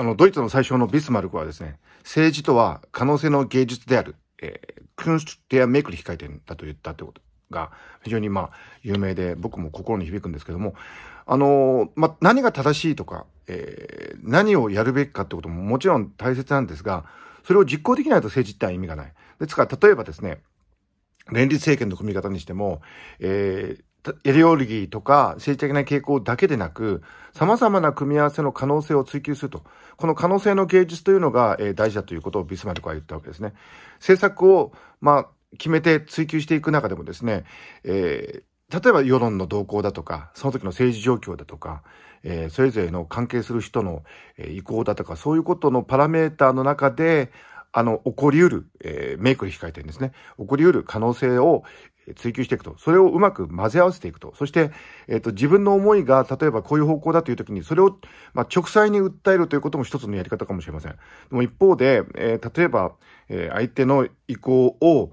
あの、ドイツの最初のビスマルクはですね、政治とは可能性の芸術である、えー、クンステアメイクリ控えてんだと言ったってことが非常にまあ有名で僕も心に響くんですけども、あの、まあ、何が正しいとか、えー、何をやるべきかってことももちろん大切なんですが、それを実行できないと政治っては意味がない。ですから、例えばですね、連立政権の組み方にしても、えー、エリオリギーとか政治的な傾向だけでなく、様々な組み合わせの可能性を追求すると。この可能性の芸術というのが、えー、大事だということをビスマルクは言ったわけですね。政策を、まあ、決めて追求していく中でもですね、えー、例えば世論の動向だとか、その時の政治状況だとか、えー、それぞれの関係する人の、意向だとか、そういうことのパラメーターの中で、あの、起こり得る、えー、メイクで控えてるんですね。起こり得る可能性を、追求していくと。それをうまく混ぜ合わせていくと。そして、えっ、と、自分の思いが、例えばこういう方向だという時に、それを、まあ、直裁に訴えるということも一つのやり方かもしれません。でも一方で、えー、例えば、えー、相手の意向を、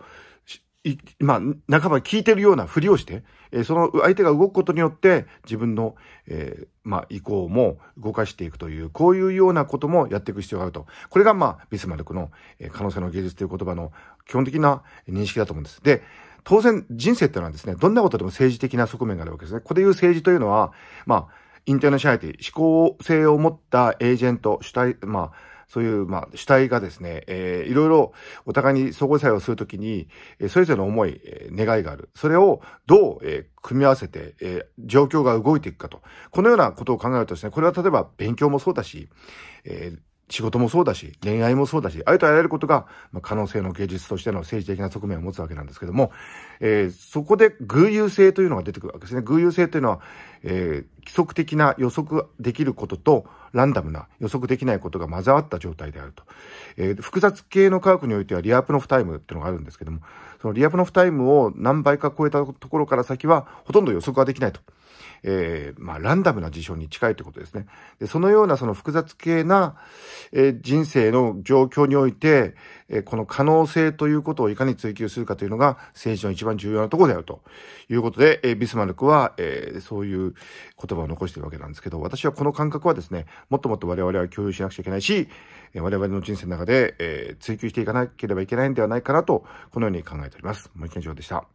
い、まあ、半ば聞いてるようなふりをして、えー、その相手が動くことによって自分の、えー、まあ、意向も動かしていくという、こういうようなこともやっていく必要があると。これが、まあ、ビスマルクの、えー、可能性の芸術という言葉の基本的な認識だと思うんです。で、当然人生ってのはですね、どんなことでも政治的な側面があるわけですね。ここで言う政治というのは、まあ、インターナショナリティ、思考性を持ったエージェント、主体、まあ、そういう、まあ、主体がですね、えー、いろいろお互いに相互作用するときに、えー、それぞれの思い、えー、願いがある。それをどう、えー、組み合わせて、えー、状況が動いていくかと。このようなことを考えるとですね、これは例えば勉強もそうだし、えー仕事もそうだし、恋愛もそうだし、ありとあらゆることが、まあ、可能性の芸術としての政治的な側面を持つわけなんですけども、えー、そこで偶有性というのが出てくるわけですね。偶有性というのは、えー、規則的な予測できることと、ランダムな予測できないことが混ざわった状態であると。えー、複雑系の科学においてはリアプノフタイムっていうのがあるんですけども、そのリアプノフタイムを何倍か超えたところから先はほとんど予測ができないと。えー、まあ、ランダムな事象に近いということですね。で、そのようなその複雑系な、えー、人生の状況において、えこの可能性ということをいかに追求するかというのが政治の一番重要なところであるということで、えビスマルクは、えそういう言葉を残しているわけなんですけど、私はこの感覚はですね、もっともっと我々は共有しなくちゃいけないし、え我々の人生の中で、え追求していかなければいけないんではないかなと、このように考えております。もう一件以上でした。